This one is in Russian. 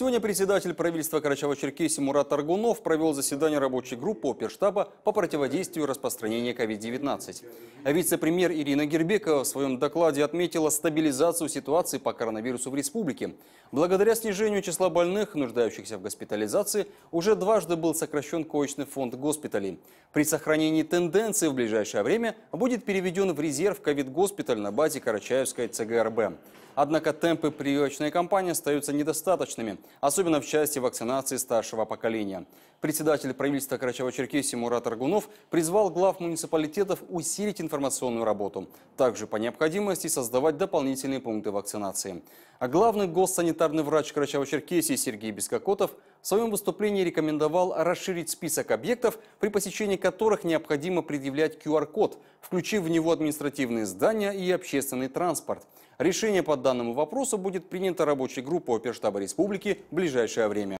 Сегодня председатель правительства Карачаева-Черкесии Мурат Аргунов провел заседание рабочей группы оперштаба по противодействию распространения COVID-19. Вице-премьер Ирина Гербекова в своем докладе отметила стабилизацию ситуации по коронавирусу в республике. Благодаря снижению числа больных, нуждающихся в госпитализации, уже дважды был сокращен коечный фонд госпиталей. При сохранении тенденции в ближайшее время будет переведен в резерв covid госпиталь на базе Карачаевской ЦГРБ. Однако темпы прививочной кампании остаются недостаточными, особенно в части вакцинации старшего поколения. Председатель правительства Карачаева-Черкесии Мурат Аргунов призвал глав муниципалитетов усилить информационную работу. Также по необходимости создавать дополнительные пункты вакцинации. А главный госсанитарный врач Карачаева-Черкесии Сергей Бескокотов в своем выступлении рекомендовал расширить список объектов, при посещении которых необходимо предъявлять QR-код, включив в него административные здания и общественный транспорт. Решение по данному вопросу будет принята рабочая группа Оперштаба Республики в ближайшее время.